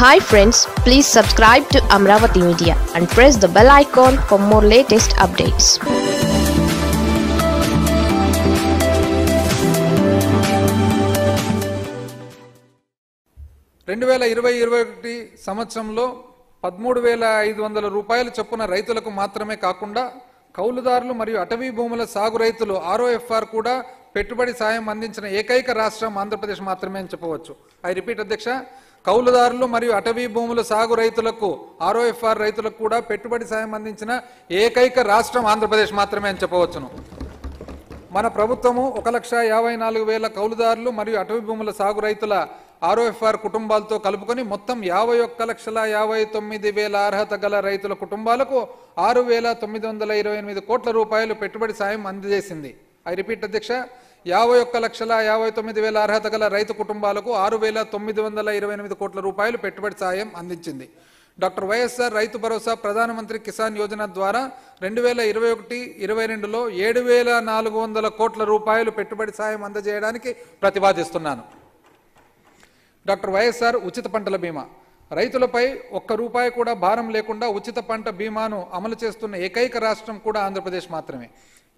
hi friends please subscribe to Amaravati media and press the bell icon for more latest updates రెండు వేల ఇరవై ఇరవై ఒకటి సంవత్సరంలో పదమూడు వేల ఐదు వందల రూపాయలు చొప్పున రైతులకు మాత్రమే కాకుండా కౌలుదారులు మరియు అటవీ భూముల సాగు రైతులు ఆర్ఓఎఫ్ఆర్ కూడా పెట్టుబడి సాయం అందించిన ఏకైక రాష్ట్రం ఆంధ్రప్రదేశ్ మాత్రమే అని చెప్పవచ్చు ఐ రిపీట్ అధ్యక్ష కౌలుదారులు మరియు అటవీ భూముల సాగు రైతులకు ఆర్ఓఎఫ్ఆర్ రైతులకు కూడా పెట్టుబడి సాయం అందించిన ఏకైక రాష్ట్రం ఆంధ్రప్రదేశ్ మాత్రమే అని చెప్పవచ్చును మన ప్రభుత్వము ఒక లక్ష యాభై నాలుగు వేల కౌలుదారులు మరియు అటవీ భూముల సాగు రైతుల ఆర్ఓఎఫ్ఆర్ కుటుంబాలతో కలుపుకొని మొత్తం యాభై ఒక్క లక్షల యాభై తొమ్మిది వేల అర్హత గల రైతుల కుటుంబాలకు ఆరు వేల తొమ్మిది వందల ఇరవై ఎనిమిది కోట్ల రూపాయలు పెట్టుబడి సాయం అందజేసింది ఐ రిపీట్ అధ్యక్ష యాభై ఒక్క లక్షల యాభై తొమ్మిది వేల అర్హత గల రైతు కుటుంబాలకు ఆరు వేల తొమ్మిది వందల ఇరవై ఎనిమిది కోట్ల రూపాయలు పెట్టుబడి సాయం అందించింది డాక్టర్ వైఎస్ఆర్ రైతు భరోసా ప్రధానమంత్రి కిసాన్ యోజన ద్వారా రెండు వేల ఇరవై ఒకటి ఇరవై రెండులో ఏడు వేల నాలుగు వందల కోట్ల రూపాయలు పెట్టుబడి సాయం అందజేయడానికి ప్రతిపాదిస్తున్నాను డాక్టర్ వైఎస్ఆర్ ఉచిత పంటల బీమా రైతులపై ఒక్క రూపాయి కూడా భారం లేకుండా ఉచిత పంట బీమాను అమలు చేస్తున్న ఏకైక రాష్ట్రం కూడా ఆంధ్రప్రదేశ్ మాత్రమే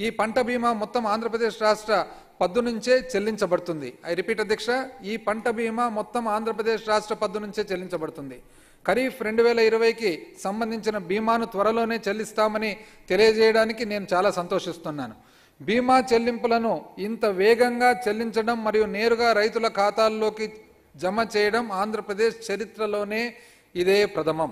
ఈ పంట బీమా మొత్తం ఆంధ్రప్రదేశ్ రాష్ట్ర పద్దు నుంచే చెల్లించబడుతుంది ఐ రిపీట్ అధ్యక్ష ఈ పంట బీమా మొత్తం ఆంధ్రప్రదేశ్ రాష్ట్ర పద్దు నుంచే చెల్లించబడుతుంది ఖరీఫ్ రెండు వేల ఇరవైకి సంబంధించిన బీమాను త్వరలోనే చెల్లిస్తామని తెలియజేయడానికి నేను చాలా సంతోషిస్తున్నాను బీమా చెల్లింపులను ఇంత వేగంగా చెల్లించడం మరియు నేరుగా రైతుల ఖాతాల్లోకి జమ చేయడం ఆంధ్రప్రదేశ్ చరిత్రలోనే ఇదే ప్రథమం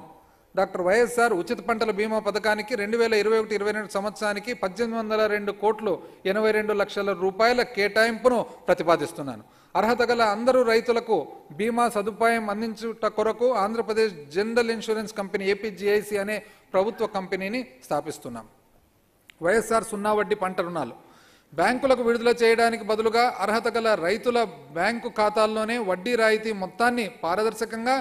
డాక్టర్ వైఎస్ఆర్ ఉచిత పంటల బీమా పథకానికి రెండు వేల ఇరవై ఒకటి ఇరవై రెండు సంవత్సరానికి పద్దెనిమిది వందల రెండు కోట్లు ఎనభై రెండు లక్షల రూపాయల కేటాయింపును ప్రతిపాదిస్తున్నాను అర్హత గల అందరూ రైతులకు బీమా సదుపాయం అందించుట కొరకు Andhra Pradesh general insurance company APGIC అనే ప్రభుత్వ కంపెనీని స్థాపిస్తున్నాం వైఎస్ఆర్ సున్నా వడ్డీ పంట రుణాలు బ్యాంకులకు విడుదల చేయడానికి బదులుగా అర్హత గల రైతుల బ్యాంకు ఖాతాల్లోనే వడ్డీ రాయితీ మొత్తాన్ని పారదర్శకంగా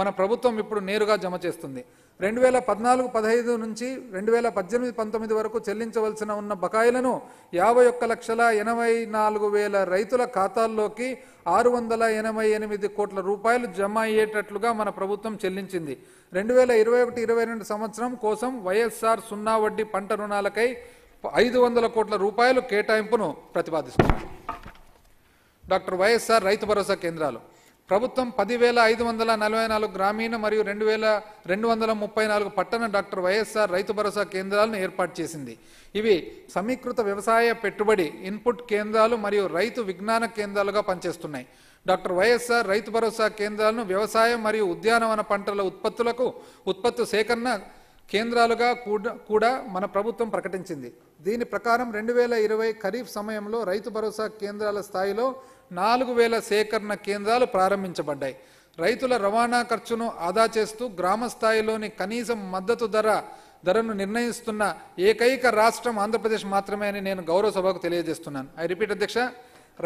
మన ప్రభుత్వం ఇప్పుడు నేరుగా జమ చేస్తుంది రెండు వేల పద్నాలుగు పదహైదు నుంచి రెండు వేల పద్దెనిమిది పంతొమ్మిది వరకు చెల్లించవలసిన ఉన్న బకాయిలను యాభై ఒక్క లక్షల ఎనభై నాలుగు వేల రైతుల ఖాతాల్లోకి ఆరు వందల ఎనభై ఎనిమిది కోట్ల రూపాయలు జమ అయ్యేటట్లుగా మన ప్రభుత్వం చెల్లించింది రెండు వేల ఇరవై ఒకటి ఇరవై రెండు సంవత్సరం కోసం వైఎస్ఆర్ సున్నా వడ్డీ పంట రుణాలకై ఐదు వందల కోట్ల రూపాయలు కేటాయింపును ప్రతిపాదిస్తున్నారు డాక్టర్ వైఎస్ఆర్ రైతు భరోసా కేంద్రాలు ప్రభుత్వం పదివేల ఐదు వందల నలభై నాలుగు గ్రామీణ మరియు రెండు వేల రెండు వందల ముప్పై నాలుగు పట్టణ డాక్టర్ వైఎస్ఆర్ రైతు భరోసా కేంద్రాలను ఏర్పాటు చేసింది ఇవి సమీకృత వ్యవసాయ పెట్టుబడి ఇన్పుట్ కేంద్రాలు మరియు రైతు విజ్ఞాన కేంద్రాలుగా పనిచేస్తున్నాయి డాక్టర్ వైఎస్ఆర్ రైతు భరోసా కేంద్రాలను వ్యవసాయం మరియు ఉద్యానవన పంటల ఉత్పత్తులకు ఉత్పత్తి సేకరణ కేంద్రాలుగా కూడా కూడా మన ప్రభుత్వం ప్రకటించింది దీని ప్రకారం రెండు వేల ఇరవై ఖరీఫ్ సమయంలో రైతు భరోసా కేంద్రాల స్థాయిలో నాలుగు వేల సేకరణ కేంద్రాలు ప్రారంభించబడ్డాయి రైతుల రవాణా ఖర్చును ఆదా చేస్తూ గ్రామ స్థాయిలోని కనీసం మద్దతు ధర ధరను నిర్ణయిస్తున్న ఏకైక రాష్ట్రం ఆంధ్రప్రదేశ్ మాత్రమే అని నేను గౌరవ సభకు తెలియజేస్తున్నాను ఐ రిపీట్ అధ్యక్ష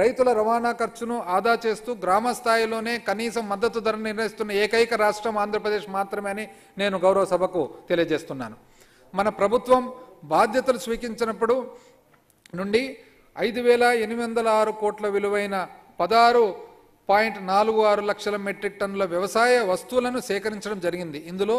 రైతుల రవాణా ఖర్చును ఆదా చేస్తూ గ్రామ స్థాయిలోనే కనీసం మద్దతు ధర నిర్ణయిస్తున్న ఏకైక రాష్ట్రం ఆంధ్రప్రదేశ్ మాత్రమే అని నేను గౌరవ సభకు తెలియజేస్తున్నాను మన ప్రభుత్వం బాధ్యతలు స్వీకరించినప్పుడు నుండి ఐదు వేల ఎనిమిది వందల ఆరు కోట్ల విలువైన పదహారు పాయింట్ నాలుగు ఆరు లక్షల మెట్రిక్ టన్నుల వ్యవసాయ వస్తువులను సేకరించడం జరిగింది ఇందులో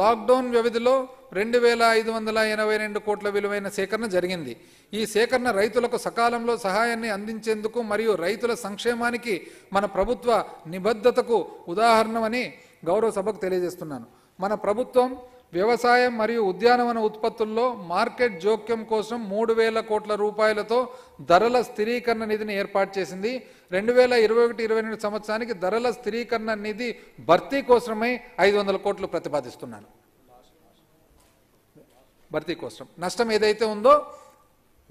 లాక్డౌన్ వ్యవధిలో రెండు వేల ఐదు వందల ఎనభై రెండు కోట్ల విలువైన సేకరణ జరిగింది ఈ సేకరణ రైతులకు సకాలంలో సహాయాన్ని అందించేందుకు మరియు రైతుల సంక్షేమానికి మన ప్రభుత్వ నిబద్ధతకు ఉదాహరణమని గౌరవ సభకు తెలియజేస్తున్నాను మన ప్రభుత్వం వ్యవసాయం మరియు ఉద్యానవన ఉత్పత్తుల్లో మార్కెట్ జోక్యం కోసం మూడు వేల కోట్ల రూపాయలతో ధరల స్థిరీకరణ నిధిని ఏర్పాటు చేసింది రెండు వేల ఇరవై ఒకటి ఇరవై రెండు సంవత్సరానికి ధరల స్థిరీకరణ నిధి భర్తీ కోసమే ఐదు వందల కోట్లు ప్రతిపాదిస్తున్నాను భర్తీ కోసం నష్టం ఏదైతే ఉందో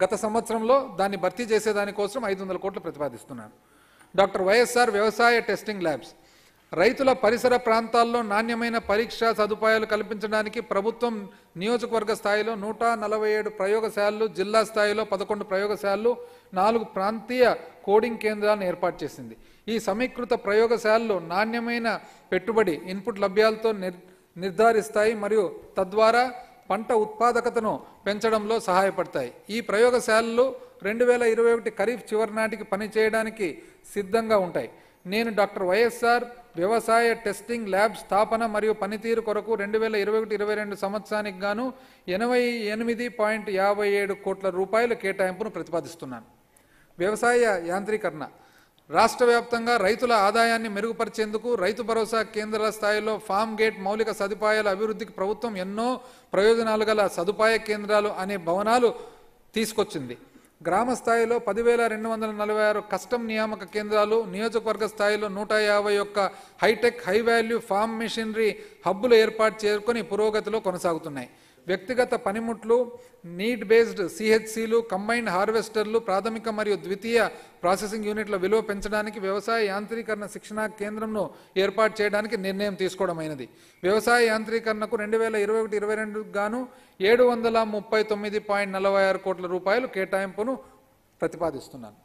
గత సంవత్సరంలో దాన్ని భర్తీ చేసేదానికోసం ఐదు వందల కోట్లు ప్రతిపాదిస్తున్నాను డాక్టర్ వైఎస్ఆర్ వ్యవసాయ టెస్టింగ్ ల్యాబ్స్ రైతుల పరిసర ప్రాంతాల్లో నాణ్యమైన పరీక్షా సదుపాయాలు కల్పించడానికి ప్రభుత్వం నియోజకవర్గ స్థాయిలో నూట నలభై ఏడు ప్రయోగశాలలు జిల్లా స్థాయిలో పదకొండు ప్రయోగశాలలు నాలుగు ప్రాంతీయ కోడింగ్ కేంద్రాలను ఏర్పాటు చేసింది ఈ సమీకృత ప్రయోగశాలలు నాణ్యమైన పెట్టుబడి ఇన్పుట్ లభ్యాలతో నిర్ధారిస్తాయి మరియు తద్వారా పంట ఉత్పాదకతను పెంచడంలో సహాయపడతాయి ఈ ప్రయోగశాలలు రెండు వేల ఇరవై ఒకటి ఖరీఫ్ చివరి నాటికి పనిచేయడానికి సిద్ధంగా ఉంటాయి నేను డాక్టర్ వైఎస్ఆర్ వ్యవసాయ టెస్టింగ్ ల్యాబ్ స్థాపన మరియు పనితీరు కొరకు రెండు వేల ఇరవై ఒకటి ఇరవై రెండు సంవత్సరానికి గాను ఎనభై ఎనిమిది పాయింట్ యాభై ఏడు కోట్ల రూపాయల కేటాయింపును ప్రతిపాదిస్తున్నాను వ్యవసాయ యాంత్రీకరణ రాష్ట్ర వ్యాప్తంగా రైతుల ఆదాయాన్ని మెరుగుపరిచేందుకు రైతు భరోసా కేంద్రాల స్థాయిలో ఫామ్ గేట్ మౌలిక సదుపాయాల అభివృద్ధికి ప్రభుత్వం ఎన్నో ప్రయోజనాలు గల సదుపాయ కేంద్రాలు అనే భవనాలు తీసుకొచ్చింది గ్రామ స్థాయిలో పదివేల రెండు వందల నలభై ఆరు కస్టమ్ నియామక కేంద్రాలు నియోజకవర్గ స్థాయిలో నూట యాభై ఒక్క hi-tech high value farm machinery హబ్బులు ఏర్పాటు చేసుకుని పురోగతిలో కొనసాగుతున్నాయి వ్యక్తిగత పనిముట్లు నీడ్ బేస్డ్ సిహెచ్సిలు కంబైన్డ్ హార్వెస్టర్లు ప్రాథమిక మరియు ద్వితీయ ప్రాసెసింగ్ యూనిట్ల విలువ పెంచడానికి వ్యవసాయ యాంత్రీకరణ శిక్షణా కేంద్రంను ఏర్పాటు చేయడానికి నిర్ణయం తీసుకోవడమైనది వ్యవసాయ యాంత్రీకరణకు రెండు వేల ఇరవై ఒకటి ఇరవై రెండు గాను ఏడు వందల ముప్పై తొమ్మిది పాయింట్ నలభై ఆరు కోట్ల రూపాయలు కేటాయింపును ప్రతిపాదిస్తున్నాను